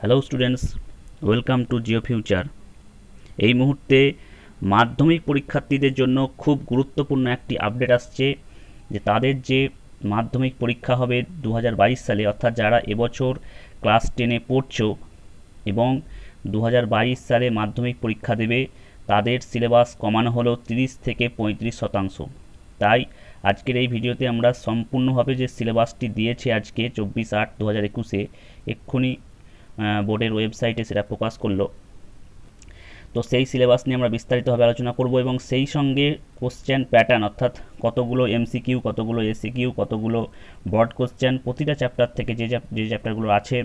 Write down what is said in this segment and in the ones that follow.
Hello students welcome to Jio future এই মুহূর্তে মাধ্যমিক পরীক্ষার্থীদের জন্য খুব গুরুত্বপূর্ণ একটি আপডেট আসছে যে তাদের যে মাধ্যমিক পরীক্ষা হবে দু সালে অর্থাৎ যারা এবছর ক্লাস টেনে পড়ছ এবং দু সালে মাধ্যমিক পরীক্ষা দেবে তাদের সিলেবাস কমানো হলো 30 থেকে পঁয়ত্রিশ শতাংশ তাই আজকের এই ভিডিওতে আমরা সম্পূর্ণভাবে যে সিলেবাসটি দিয়েছে আজকে চব্বিশ আট দু হাজার একুশে এক্ষুনি বোর্ডের ওয়েবসাইটে সেটা প্রকাশ করলো তো সেই সিলেবাস নিয়ে আমরা বিস্তারিতভাবে আলোচনা করব এবং সেই সঙ্গে কোশ্চেন প্যাটার্ন অর্থাৎ কতগুলো এমসিকিউ কতগুলো এসিকিউ কতগুলো ব্রড কোশ্চেন প্রতিটা চ্যাপ্টার থেকে যে যে চ্যাপ্টারগুলো আছে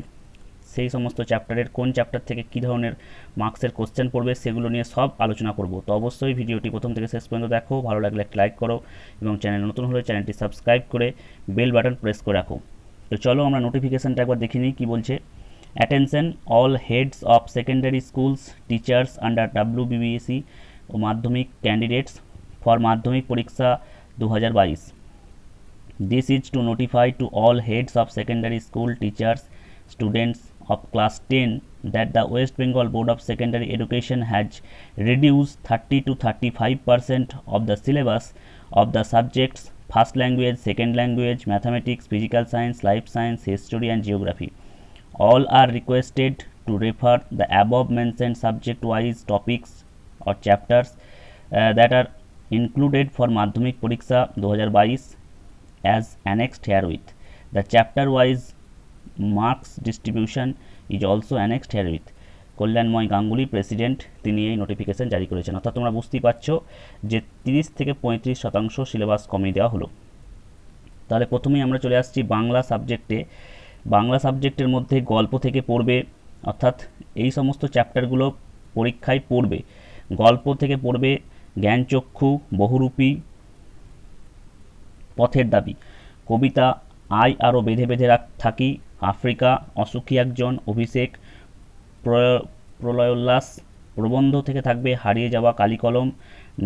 সেই সমস্ত চ্যাপ্টারের কোন চ্যাপ্টার থেকে কী ধরনের মার্কসের কোশ্চেন পড়বে সেগুলো নিয়ে সব আলোচনা করব তো অবশ্যই ভিডিওটি প্রথম থেকে শেষ পর্যন্ত দেখো ভালো লাগলে একটা লাইক করো এবং চ্যানেল নতুন হলে চ্যানেলটি সাবস্ক্রাইব করে বেল বাটন প্রেস করে রাখো তো চলো আমরা নোটিফিকেশানটা একবার দেখে নিই কী বলছে Attention all heads of secondary schools, teachers under WBBC Madhyamik candidates for Madhyamik Pariksha 2022. This is to notify to all heads of secondary school teachers, students of class 10 that the West Bengal Board of Secondary Education has reduced 30 to 35 percent of the syllabus of the subjects first language, second language, mathematics, physical science, life science, history and geography. All are requested to refer the above mentioned subject wise topics or chapters uh, that are included for Madhyamik Pariksha 2022 as annexed herewith. The chapter wise marks distribution is also annexed herewith. Kalyanmoy Ganguly president তিনি এই notification জারি করেছেন অর্থাৎ তোমরা বুঝতেই পারছ যে তিরিশ থেকে পঁয়ত্রিশ শতাংশ সিলেবাস কমিয়ে দেওয়া হলো তাহলে প্রথমেই আমরা চলে আসছি বাংলা সাবজেক্টে বাংলা সাবজেক্টের মধ্যে গল্প থেকে পড়বে অর্থাৎ এই সমস্ত চ্যাপ্টারগুলো পরীক্ষায় পড়বে গল্প থেকে পড়বে জ্ঞানচক্ষু বহুরূপী পথের দাবি কবিতা আয় আরও বেঁধে বেঁধে রাখ থাকি আফ্রিকা অসুখী একজন অভিষেক প্রলয়োল্লাস প্রবন্ধ থেকে থাকবে হারিয়ে যাওয়া কালিকলম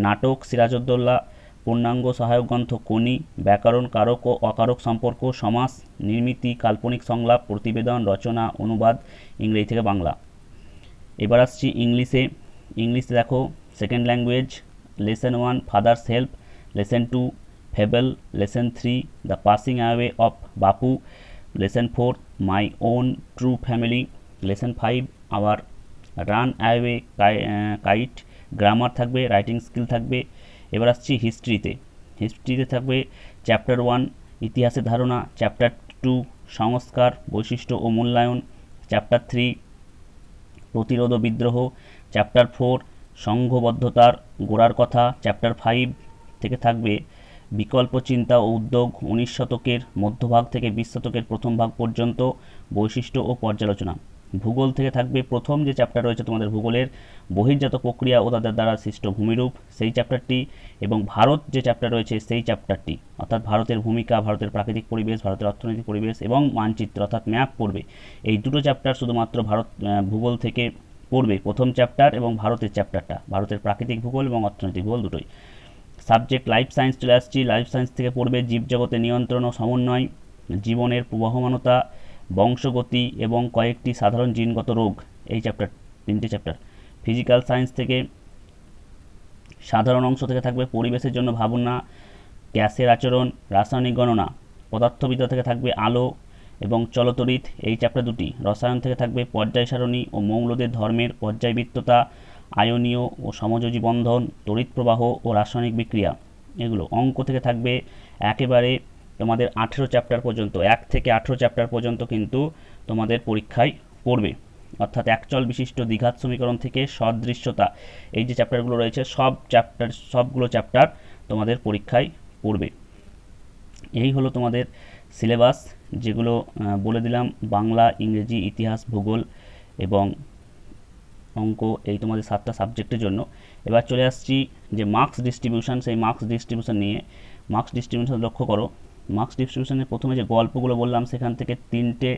নাটক সিরাজউদ্দৌলা পূর্ণাঙ্গ সহায়ক গ্রন্থ কোনি ব্যাকরণ কারক ও অকারক সম্পর্ক সমাস নির্মিতি কাল্পনিক সংলাপ প্রতিবেদন রচনা অনুবাদ ইংরেজি থেকে বাংলা এবার আসছি ইংলিশে ইংলিশে দেখো second language lesson one father's help lesson two fable lesson three the passing away of Bapu lesson four my own true family lesson five our runaway kite grammar থাকবে রাইটিং স্কিল থাকবে এবার আসছি হিস্ট্রিতে হিস্ট্রিতে থাকবে চ্যাপ্টার ওয়ান ইতিহাসের ধারণা chapter two সংস্কার বৈশিষ্ট্য ও মূল্যায়ন চ্যাপ্টার থ্রি প্রতিরোধ ও বিদ্রোহ চ্যাপ্টার ফোর সংঘবদ্ধতার গোড়ার কথা চ্যাপ্টার ফাইভ থেকে থাকবে বিকল্প চিন্তা ও উদ্যোগ উনিশ শতকের মধ্যভাগ থেকে বিশ শতকের প্রথম ভাগ পর্যন্ত বৈশিষ্ট্য ও পর্যালোচনা ভূগোল থেকে থাকবে প্রথম যে চ্যাপ্টার রয়েছে তোমাদের ভূগোলের বহির্জাত প্রক্রিয়া ও তাদের দ্বারা সৃষ্ট ভূমিরূপ সেই চ্যাপ্টারটি এবং ভারত যে চ্যাপ্টার রয়েছে সেই চ্যাপ্টারটি অর্থাৎ ভারতের ভূমিকা ভারতের প্রাকৃতিক পরিবেশ ভারতের অর্থনৈতিক পরিবেশ এবং মানচিত্র অর্থাৎ ম্যাপ পড়বে এই দুটো চ্যাপ্টার শুধুমাত্র ভারত ভূগোল থেকে পড়বে প্রথম চ্যাপ্টার এবং ভারতের চ্যাপ্টারটা ভারতের প্রাকৃতিক ভূগোল এবং অর্থনৈতিক ভূগোল দুটোই সাবজেক্ট লাইফ সায়েন্স চলে আসছি লাইফ সায়েন্স থেকে পড়বে জীবজগতে নিয়ন্ত্রণ ও সমন্বয় জীবনের প্রবাহমানতা বংশগতি এবং কয়েকটি সাধারণ জিনগত রোগ এই চ্যাপ্টার তিনটে চ্যাপ্টার ফিজিক্যাল সায়েন্স থেকে সাধারণ অংশ থেকে থাকবে পরিবেশের জন্য ভাবনা গ্যাসের আচরণ রাসায়নিক গণনা পদার্থবিদ্যা থেকে থাকবে আলো এবং চলতরিত এই চ্যাপ্টার দুটি রসায়ন থেকে থাকবে পর্যায় সারণী ও মৌলদের ধর্মের পর্যায়বৃত্ততা আয়নীয় ও সমযোজী বন্ধন তড়িৎ প্রবাহ ও রাসায়নিক বিক্রিয়া এগুলো অঙ্ক থেকে থাকবে একেবারে তোমাদের আঠেরো চ্যাপ্টার পর্যন্ত এক থেকে আঠেরো চ্যাপ্টার পর্যন্ত কিন্তু তোমাদের পরীক্ষায় পড়বে অর্থাৎ একচল বিশিষ্ট দ্বিঘাত সমীকরণ থেকে সদৃশ্যতা এই যে চ্যাপ্টারগুলো রয়েছে সব চ্যাপ্টার সবগুলো চ্যাপ্টার তোমাদের পরীক্ষায় পড়বে এই হলো তোমাদের সিলেবাস যেগুলো বলে দিলাম বাংলা ইংরেজি ইতিহাস ভূগোল এবং অঙ্ক এই তোমাদের সাতটা সাবজেক্টের জন্য এবার চলে আসছি যে মার্কস ডিস্ট্রিবিউশন সেই মার্কস ডিস্ট্রিবিউশন নিয়ে মার্কস ডিস্ট্রিবিউশন লক্ষ্য করো মার্কস ডিস্ট্রিবিউশনের প্রথমে যে গল্পগুলো বললাম সেখান থেকে তিনটে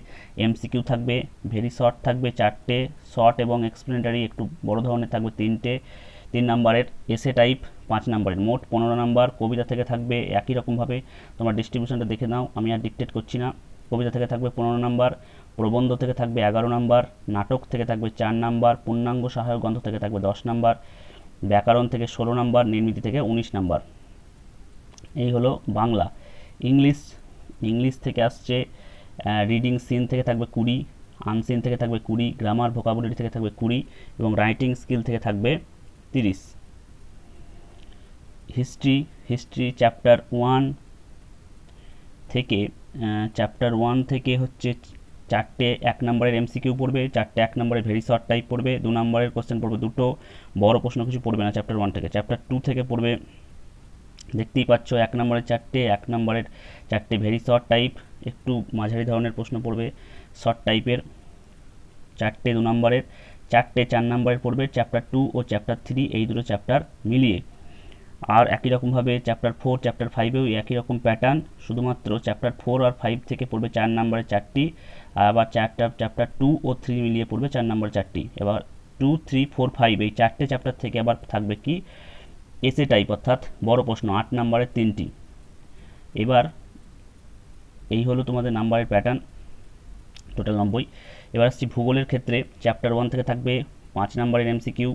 এমসিকিউ থাকবে ভেরি শর্ট থাকবে চারটে শর্ট এবং এক্সপ্লেনেটারি একটু বড় ধরনের থাকবে তিনটে তিন নম্বরের এসে টাইপ পাঁচ নম্বরের মোট পনেরো নম্বর কবিতা থেকে থাকবে একই রকমভাবে তোমার ডিস্ট্রিবিউশনটা দেখে নাও আমি আর ডিকটেট করছি না কবিতা থেকে থাকবে পনেরো নম্বর প্রবন্ধ থেকে থাকবে এগারো নম্বর নাটক থেকে থাকবে চার নম্বর পূর্ণাঙ্গ সহায়ক গ্রন্থ থেকে থাকবে দশ নম্বর ব্যাকরণ থেকে ষোলো নম্বর নির্মিতি থেকে উনিশ নম্বর এই হলো বাংলা ইংলিশ ইংলিশ থেকে আসছে রিডিং সিন থেকে থাকবে কুড়ি আনসিন থেকে থাকবে কুড়ি গ্রামার ভোকাবুলারি থেকে থাকবে কুড়ি এবং রাইটিং স্কিল থেকে থাকবে তিরিশ হিস্ট্রি হিস্ট্রি চ্যাপ্টার ওয়ান থেকে চ্যাপ্টার ওয়ান থেকে হচ্ছে চারটে এক নম্বরের এমসিকিউ পড়বে চারটে এক নম্বরের ভেরি শর্ট টাইপ পড়বে দু নম্বরের কোশ্চেন পড়বে দুটো বড় প্রশ্ন কিছু পড়বে না চ্যাপ্টার ওয়ান থেকে চ্যাপ্টার টু থেকে পড়বে দেখতেই পাচ্ছ এক নম্বরের চারটে এক নম্বরের চারটে ভেরি শর্ট টাইপ একটু মাঝারি ধরনের প্রশ্ন পড়বে শর্ট টাইপের চারটে দু নম্বরের চারটে চার নম্বরের পড়বে চ্যাপ্টার টু ও চ্যাপ্টার থ্রি এই দুটো চ্যাপ্টার মিলিয়ে আর একই রকমভাবে চ্যাপ্টার ফোর চ্যাপ্টার ফাইভেও একই রকম প্যাটার্ন শুধুমাত্র চ্যাপ্টার ফোর আর ফাইভ থেকে পড়বে চার নম্বরের চারটি আর আবার চারটা চ্যাপ্টার টু ও থ্রি মিলিয়ে পড়বে চার নম্বর চারটি এবার টু থ্রি ফোর ফাইভ এই চারটে চ্যাপ্টার থেকে আবার থাকবে কি এসে টাইপ অর্থাৎ বড় প্রশ্ন আট নাম্বারের তিনটি এবার এই হলো তোমাদের নাম্বারের প্যাটার্ন টোটাল নব্বই এবার আসছি ভূগোলের ক্ষেত্রে চ্যাপ্টার ওয়ান থেকে থাকবে পাঁচ নাম্বারের এমসিকিউ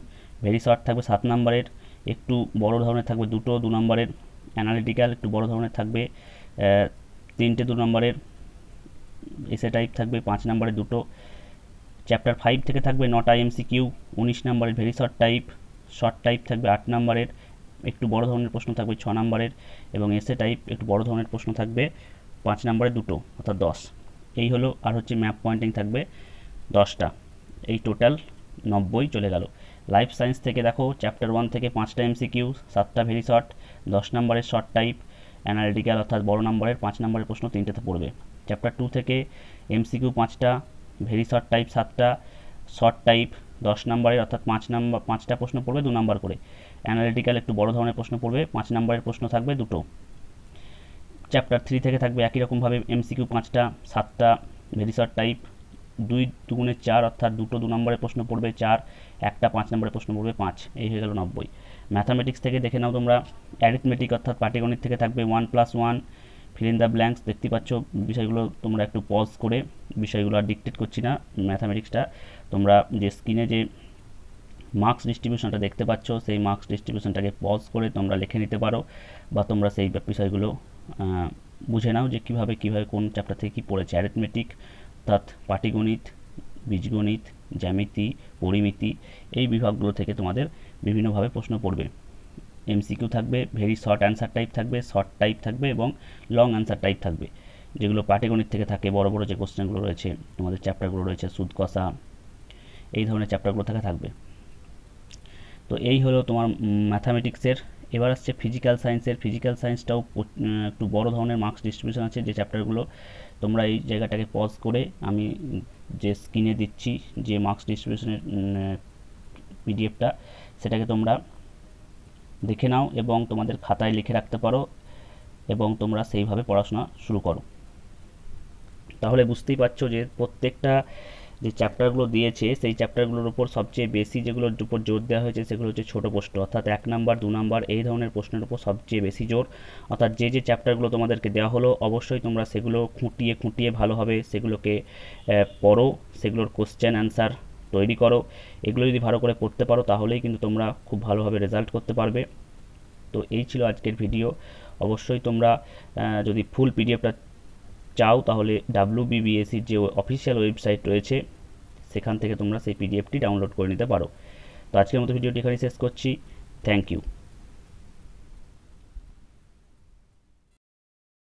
ভেরি শর্ট থাকবে সাত নাম্বারের একটু বড় ধরনের থাকবে দুটো দু নম্বরের অ্যানালিটিক্যাল একটু বড় ধরনের থাকবে তিনটে দু নম্বরের এসে টাইপ থাকবে পাঁচ নাম্বারের দুটো চ্যাপ্টার ফাইভ থেকে থাকবে নটা এমসিকিউ উনিশ নাম্বারের very short type short type থাকবে আট নাম্বারের একটু বড় ধরনের প্রশ্ন থাকবে ছ নম্বরের এবং এসে টাইপ একটু বড় ধরনের প্রশ্ন থাকবে পাঁচ নম্বরে দুটো অর্থাৎ দশ এই হলো আর হচ্ছে ম্যাপ পয়েন্টিং থাকবে দশটা এই টোটাল নব্বই চলে গেল লাইফ সায়েন্স থেকে দেখো চ্যাপ্টার ওয়ান থেকে পাঁচটা এমসিকিউ সাতটা ভেরি শর্ট দশ নম্বরের শর্ট টাইপ অ্যানালিটিক্যাল অর্থাৎ বড় নম্বরের পাঁচ নম্বরের প্রশ্ন তিনটাতে পড়বে চ্যাপ্টার টু থেকে এমসিকিউ পাঁচটা ভেরি শর্ট টাইপ সাতটা শর্ট টাইপ দশ নম্বরের অর্থাৎ পাঁচ নাম্বার পাঁচটা প্রশ্ন পড়বে দু নাম্বার করে অ্যানালিটিক্যাল একটু বড় ধরনের প্রশ্ন পড়বে পাঁচ নাম্বারের প্রশ্ন থাকবে দুটো চ্যাপ্টার থ্রি থেকে থাকবে একই রকমভাবে এমসিকিউ পাঁচটা সাতটা ভেরিসার টাইপ দুই দুগুণে চার অর্থাৎ দুটো দু নম্বরের প্রশ্ন পড়বে চার একটা পাঁচ নম্বরের প্রশ্ন পড়বে পাঁচ এই হয়ে গেল নব্বই ম্যাথামেটিক্স থেকে দেখে নাও তোমরা অ্যারিথমেটিক অর্থাৎ পাটিগণিত থেকে থাকবে one plus one fill in the blanks দেখতে পাচ্ছ বিষয়গুলো তোমরা একটু পজ করে বিষয়গুলো আর ডিকটেট করছি না ম্যাথামেটিক্সটা তোমরা যে স্ক্রিনে যে মার্কস ডিস্ট্রিবিউশনটা দেখতে পাচ্ছ সেই মার্কস ডিস্ট্রিবিউশনটাকে পজ করে তোমরা লিখে নিতে পারো বা তোমরা সেই বিষয়গুলো বুঝে নাও যে কীভাবে কীভাবে কোন চ্যাপ্টার থেকে কী পড়েছে অ্যারিথমেটিক অর্থাৎ পাটিগণিত বীজগণিত জ্যামিতি পরিমিতি এই বিভাগগুলো থেকে তোমাদের বিভিন্নভাবে প্রশ্ন পড়বে এমসিকিউ থাকবে ভেরি শর্ট অ্যান্সার টাইপ থাকবে শর্ট টাইপ থাকবে এবং লং অ্যান্সার টাইপ থাকবে যেগুলো পাটিগণিত থেকে থাকে বড় বড় যে কোশ্চেনগুলো রয়েছে তোমাদের চ্যাপ্টারগুলো রয়েছে সুদ কষা এই ধরনের চ্যাপ্টারগুলো থেকে থাকবে তো এই হলো তোমার ম্যাথামেটিক্সের এবার আসছে ফিজিক্যাল সায়েন্সের ফিজিক্যাল সায়েন্সটাও একটু বড় ধরনের মার্কস ডিস্ট্রিবিউশন আছে যে চ্যাপ্টারগুলো তোমরা এই জায়গাটাকে পজ করে আমি যে স্ক্রিনে দিচ্ছি যে মার্কস ডিস্ট্রিবিউশনের পিডিএফটা সেটাকে তোমরা দেখে নাও এবং তোমাদের খাতায় লিখে রাখতে পারো এবং তোমরা সেইভাবে পড়াশোনা শুরু করো তাহলে বুঝতেই পারছো যে প্রত্যেকটা যে চ্যাপ্টারগুলো দিয়েছে সেই চ্যাপ্টারগুলোর উপর সবচেয়ে বেশি যেগুলোর উপর জোর দেওয়া হয়েছে সেগুলো হচ্ছে ছোটো প্রশ্ন অর্থাৎ এক নাম্বার দু নাম্বার এই ধরনের প্রশ্নের উপর সবচেয়ে বেশি জোর অর্থাৎ যে যে চ্যাপ্টারগুলো তোমাদেরকে দেওয়া হলো অবশ্যই তোমরা সেগুলো খুঁটিয়ে খুঁটিয়ে ভালোভাবে সেগুলোকে পড়ো সেগুলোর কোশ্চেন অ্যান্সার তৈরি করো এগুলো যদি ভালো করে করতে পারো তাহলেই কিন্তু তোমরা খুব ভালোভাবে রেজাল্ট করতে পারবে তো এই ছিল আজকের ভিডিও অবশ্যই তোমরা যদি ফুল পিডিএফটা চাও তাহলে ডাব্লিউ বিবিএসির যে অফিসিয়াল ওয়েবসাইট রয়েছে সেখান থেকে তোমরা সেই পিডিএফটি ডাউনলোড করে নিতে পারো তো আজকের মতো ভিডিওটি এখানে শেষ করছি থ্যাংক ইউ